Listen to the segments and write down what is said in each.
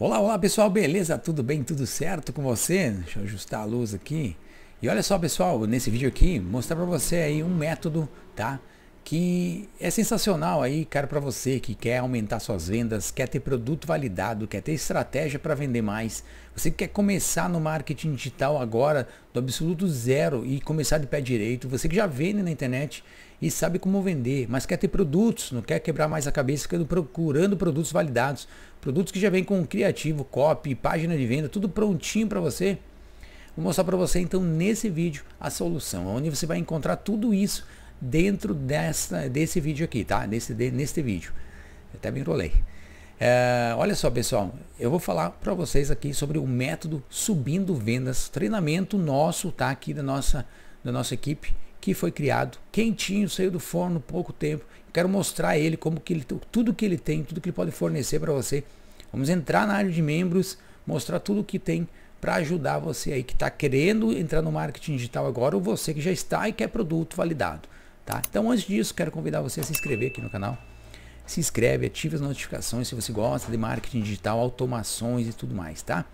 Olá, olá pessoal, beleza? Tudo bem? Tudo certo com você? Deixa eu ajustar a luz aqui. E olha só pessoal, nesse vídeo aqui, mostrar para você aí um método, tá? que é sensacional aí, cara, para você que quer aumentar suas vendas, quer ter produto validado, quer ter estratégia para vender mais. Você quer começar no marketing digital agora do absoluto zero e começar de pé direito. Você que já vende na internet e sabe como vender, mas quer ter produtos, não quer quebrar mais a cabeça ficando procurando produtos validados, produtos que já vem com criativo, copy, página de venda, tudo prontinho para você. Vou mostrar para você então nesse vídeo a solução, onde você vai encontrar tudo isso dentro dessa, desse vídeo aqui, tá? Nesse, de, neste vídeo. Eu até me enrolei. É, olha só, pessoal, eu vou falar para vocês aqui sobre o método subindo vendas, treinamento nosso, tá? Aqui da nossa, da nossa equipe, que foi criado, quentinho, saiu do forno pouco tempo. Quero mostrar ele como que ele, tudo que ele tem, tudo que ele pode fornecer para você. Vamos entrar na área de membros, mostrar tudo que tem para ajudar você aí que está querendo entrar no marketing digital agora ou você que já está e quer produto validado. Tá? Então antes disso, quero convidar você a se inscrever aqui no canal. Se inscreve, ative as notificações se você gosta de marketing digital, automações e tudo mais, tá?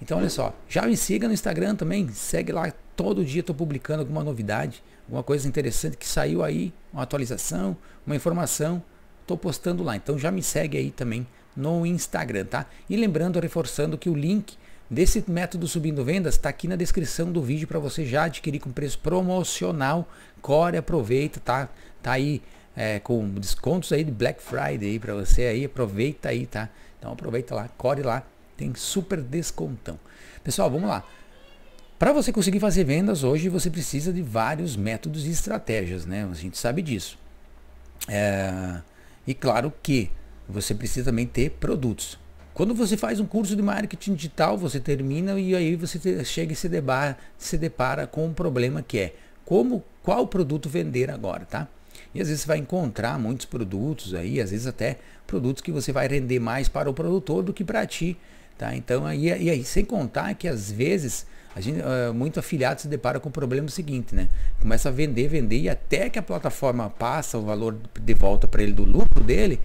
Então olha só, já me siga no Instagram também, segue lá, todo dia estou publicando alguma novidade, alguma coisa interessante que saiu aí, uma atualização, uma informação, estou postando lá. Então já me segue aí também no Instagram, tá? E lembrando, reforçando que o link desse método subindo vendas está aqui na descrição do vídeo para você já adquirir com preço promocional. Corre, aproveita, tá? Tá aí é, com descontos aí de Black Friday para você aí, aproveita aí, tá? Então aproveita lá, corre lá, tem super descontão. Pessoal, vamos lá. Para você conseguir fazer vendas hoje, você precisa de vários métodos e estratégias, né? A gente sabe disso. É... E claro que você precisa também ter produtos. Quando você faz um curso de marketing digital, você termina e aí você chega e se depara, se depara com um problema que é como qual produto vender agora, tá? E às vezes você vai encontrar muitos produtos aí, às vezes até produtos que você vai render mais para o produtor do que para ti, tá? Então aí e aí sem contar que às vezes a gente eh, muito afiliado se depara com o problema seguinte, né? Começa a vender, vender e até que a plataforma passa o valor de volta para ele do lucro dele,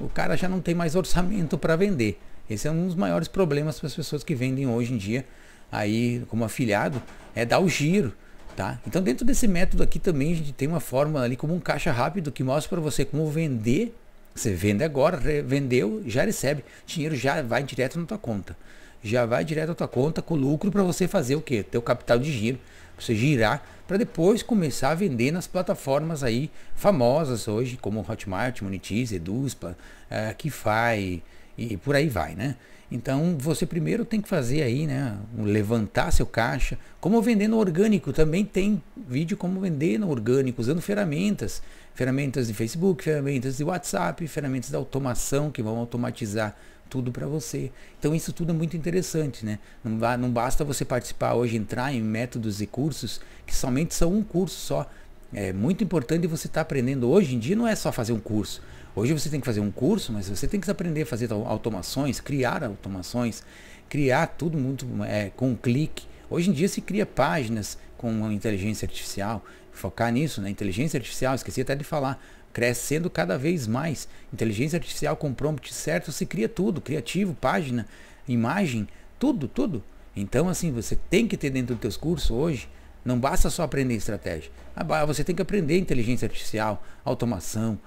o cara já não tem mais orçamento para vender. Esse é um dos maiores problemas para as pessoas que vendem hoje em dia aí como afiliado, é dar o giro. Tá? Então dentro desse método aqui também a gente tem uma forma ali como um caixa rápido que mostra para você como vender. Você vende agora, vendeu, já recebe. dinheiro já vai direto na tua conta. Já vai direto na tua conta com lucro para você fazer o Ter Teu capital de giro. Pra você girar para depois começar a vender nas plataformas aí famosas hoje, como Hotmart, Monetize, Eduspa, uh, eh, Kify, e por aí vai, né? Então você primeiro tem que fazer aí, né? Levantar seu caixa. Como vender no orgânico também tem vídeo como vender no orgânico usando ferramentas, ferramentas de Facebook, ferramentas de WhatsApp, ferramentas de automação que vão automatizar tudo para você. Então isso tudo é muito interessante, né? Não, não basta você participar hoje entrar em métodos e cursos que somente são um curso só. É muito importante você estar tá aprendendo hoje em dia não é só fazer um curso. Hoje você tem que fazer um curso, mas você tem que aprender a fazer automações, criar automações, criar tudo muito é, com um clique. Hoje em dia se cria páginas com inteligência artificial, focar nisso, né? Inteligência artificial, esqueci até de falar, crescendo cada vez mais. Inteligência artificial com prompt certo se cria tudo, criativo, página, imagem, tudo, tudo. Então assim, você tem que ter dentro dos teus cursos hoje, não basta só aprender estratégia. Ah, você tem que aprender inteligência artificial, automação,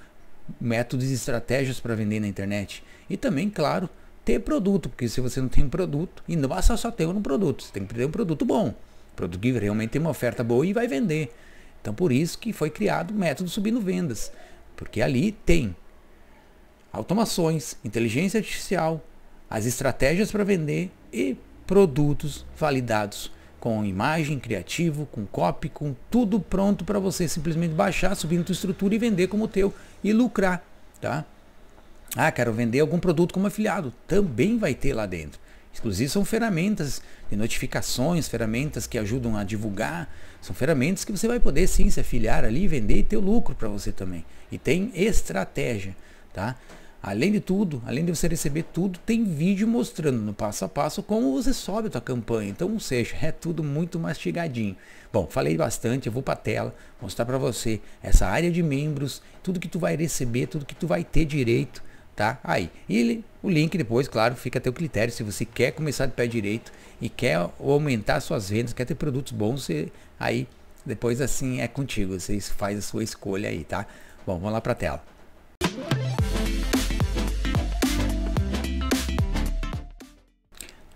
métodos e estratégias para vender na internet. E também, claro, ter produto, porque se você não tem produto, e não basta só ter um produto, você tem que ter um produto bom, produto que realmente tem uma oferta boa e vai vender. Então por isso que foi criado o método subindo vendas, porque ali tem automações, inteligência artificial, as estratégias para vender e produtos validados com imagem, criativo, com copy, com tudo pronto para você simplesmente baixar, subir na estrutura e vender como o teu e lucrar, tá? Ah, quero vender algum produto como afiliado, também vai ter lá dentro. Inclusive são ferramentas de notificações, ferramentas que ajudam a divulgar, são ferramentas que você vai poder sim se afiliar ali, vender e ter lucro para você também. E tem estratégia, tá? Além de tudo, além de você receber tudo, tem vídeo mostrando no passo a passo como você sobe a tua campanha. Então, ou seja, é tudo muito mastigadinho. Bom, falei bastante, eu vou para a tela mostrar para você essa área de membros, tudo que tu vai receber, tudo que tu vai ter direito, tá? Aí, e o link depois, claro, fica a teu critério. Se você quer começar de pé direito e quer aumentar suas vendas, quer ter produtos bons, você aí depois assim é contigo. Você faz a sua escolha aí, tá? Bom, vamos lá para a tela.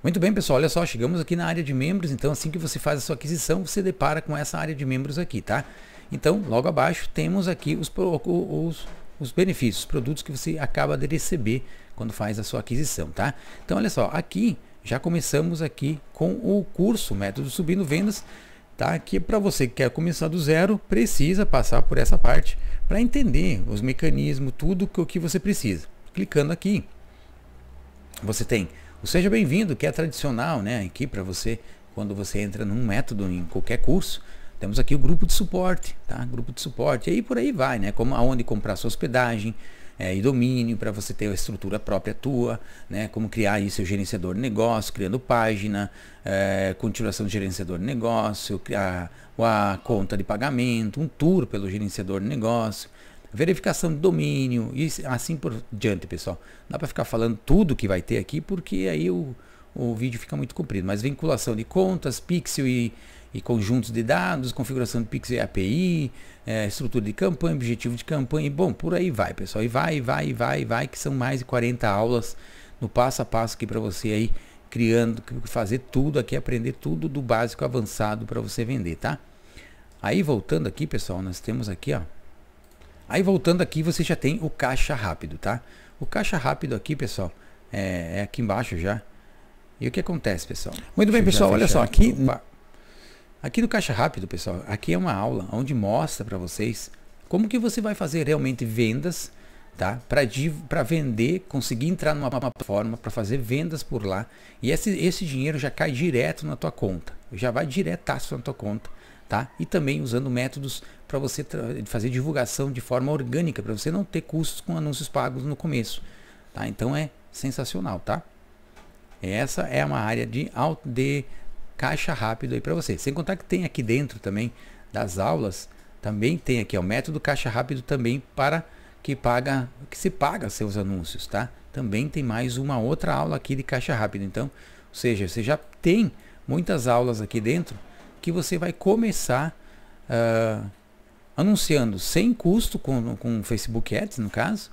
Muito bem, pessoal, olha só, chegamos aqui na área de membros, então assim que você faz a sua aquisição, você depara com essa área de membros aqui, tá? Então, logo abaixo, temos aqui os, os, os benefícios, os produtos que você acaba de receber quando faz a sua aquisição, tá? Então, olha só, aqui já começamos aqui com o curso Método Subindo Vendas, tá? Que é para você que quer começar do zero, precisa passar por essa parte para entender os mecanismos, tudo o que você precisa. Clicando aqui, você tem o Seja Bem-vindo, que é tradicional, né? Aqui para você, quando você entra num método, em qualquer curso, temos aqui o grupo de suporte, tá? Grupo de suporte. E aí por aí vai, né? Como aonde comprar sua hospedagem é, e domínio para você ter a estrutura própria tua, né? Como criar aí seu gerenciador de negócio, criando página, é, continuação do gerenciador de negócio, criar a conta de pagamento, um tour pelo gerenciador de negócio, verificação de domínio e assim por diante, pessoal. Dá para ficar falando tudo que vai ter aqui, porque aí o, o vídeo fica muito comprido. Mas vinculação de contas, pixel e, e conjuntos de dados, configuração de pixel e API, é, eh, estrutura de campanha, objetivo de campanha, e bom, por aí vai, pessoal. E vai, vai, vai, vai, que são mais de 40 aulas no passo a passo aqui para você aí criando, fazer tudo aqui, aprender tudo do básico avançado para você vender, tá? Aí voltando aqui, pessoal, nós temos aqui, ó, Aí voltando aqui, você já tem o caixa rápido, tá? O caixa rápido aqui, pessoal, é, é aqui embaixo já. E o que acontece, pessoal? Muito bem, pessoal, olha só, aqui, aqui no caixa rápido, pessoal, aqui é uma aula onde mostra para vocês como que você vai fazer realmente vendas, tá? Para vender, conseguir entrar numa plataforma para fazer vendas por lá. E esse, esse dinheiro já cai direto na tua conta, já vai diretaço na tua conta, tá? E também usando métodos para você fazer divulgação de forma orgânica, para você não ter custos com anúncios pagos no começo. Tá? Então é sensacional, tá? Essa é uma área de, de caixa rápido aí para você. Sem contar que tem aqui dentro também das aulas, também tem aqui o método caixa rápido também para que paga, que se paga seus anúncios, tá? Também tem mais uma outra aula aqui de caixa rápido. Então, ou seja, você já tem muitas aulas aqui dentro que você vai começar uh, anunciando sem custo com, com Facebook Ads, no caso,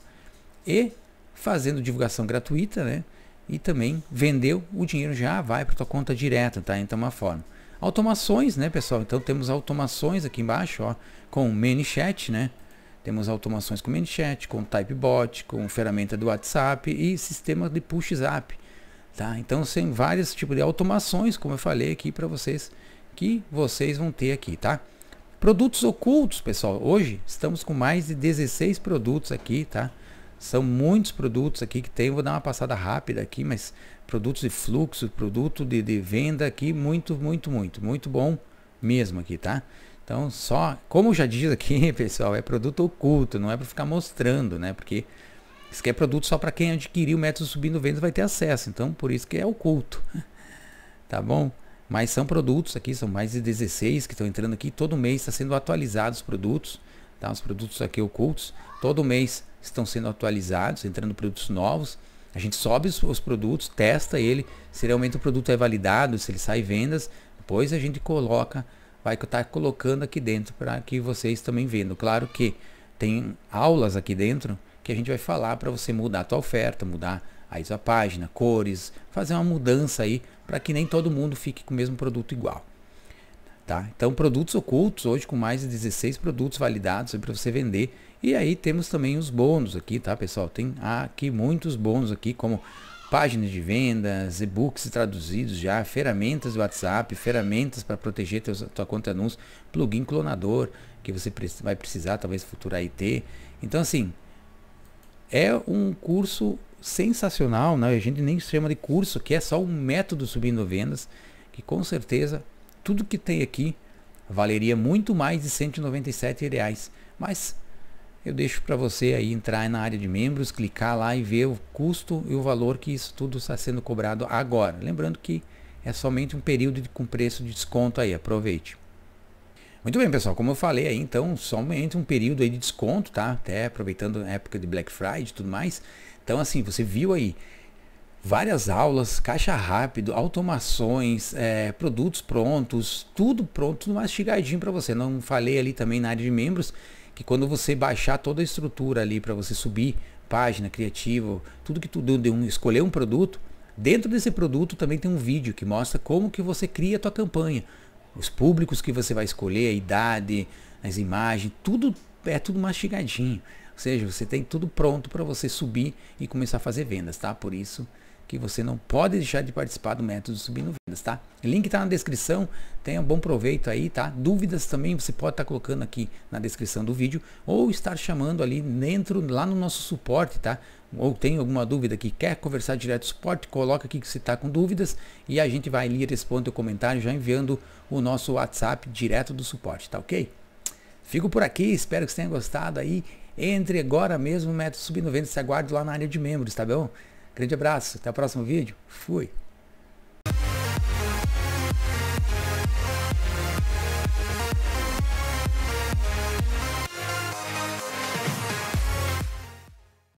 e fazendo divulgação gratuita, né? E também vendeu, o dinheiro já vai para tua conta direta, tá? Então é uma forma. Automações, né, pessoal? Então temos automações aqui embaixo, ó, com ManyChat, né? Temos automações com ManyChat, com Typebot, com ferramenta do WhatsApp e sistema de push zap, tá? Então tem vários tipos de automações, como eu falei aqui para vocês, que vocês vão ter aqui, tá? Produtos ocultos, pessoal. Hoje estamos com mais de 16 produtos aqui, tá? São muitos produtos aqui que tem. Vou dar uma passada rápida aqui, mas produtos de fluxo, produto de, de venda aqui, muito, muito, muito, muito bom mesmo aqui, tá? Então, só, como já diz aqui, pessoal, é produto oculto, não é para ficar mostrando, né? Porque isso aqui é produto só para quem adquirir o método subindo vendas vai ter acesso. Então, por isso que é oculto. tá bom? Mas são produtos aqui, são mais de 16 que estão entrando aqui. Todo mês está sendo atualizados os produtos. Tá? Os produtos aqui ocultos. Todo mês estão sendo atualizados, entrando produtos novos. A gente sobe os, os produtos, testa ele. Se realmente o produto é validado, se ele sai vendas, depois a gente coloca, vai estar tá colocando aqui dentro para que vocês também vendo. Claro que tem aulas aqui dentro que a gente vai falar para você mudar a tua oferta, mudar aí sua página, cores, fazer uma mudança aí para que nem todo mundo fique com o mesmo produto igual. Tá? Então, produtos ocultos, hoje com mais de 16 produtos validados para você vender. E aí temos também os bônus aqui, tá, pessoal? Tem aqui muitos bônus aqui, como páginas de vendas, e-books traduzidos já, ferramentas do WhatsApp, ferramentas para proteger teus, tua conta de anúncios, plugin clonador que você vai precisar, talvez futura IT. Então, assim, é um curso sensacional, né? a gente nem chama de curso, que é só um método subindo vendas, que com certeza tudo que tem aqui valeria muito mais de 197 reais. Mas eu deixo para você aí entrar na área de membros, clicar lá e ver o custo e o valor que isso tudo está sendo cobrado agora. Lembrando que é somente um período de, com preço de desconto aí, aproveite. Muito bem, pessoal, como eu falei aí, então, somente um período aí de desconto, tá? Até aproveitando a época de Black Friday e tudo mais. Então, assim, você viu aí várias aulas, caixa rápido, automações, é, produtos prontos, tudo pronto, tudo mastigadinho para você. Não falei ali também na área de membros, que quando você baixar toda a estrutura ali para você subir página, criativo, tudo que tudo de um, escolher um produto, dentro desse produto também tem um vídeo que mostra como que você cria a tua campanha os públicos que você vai escolher, a idade, as imagens, tudo é tudo mastigadinho. Ou seja, você tem tudo pronto para você subir e começar a fazer vendas, tá? Por isso que você não pode deixar de participar do método Subindo Vendas, tá? Link tá na descrição, tenha um bom proveito aí, tá? Dúvidas também você pode estar tá colocando aqui na descrição do vídeo ou estar chamando ali dentro, lá no nosso suporte, tá? ou tem alguma dúvida que quer conversar direto do suporte, coloca aqui que você está com dúvidas e a gente vai ali responder o comentário já enviando o nosso WhatsApp direto do suporte, tá ok? Fico por aqui, espero que você tenha gostado aí. Entre agora mesmo, método sub-90, se aguarde lá na área de membros, tá bom? Grande abraço, até o próximo vídeo. Fui!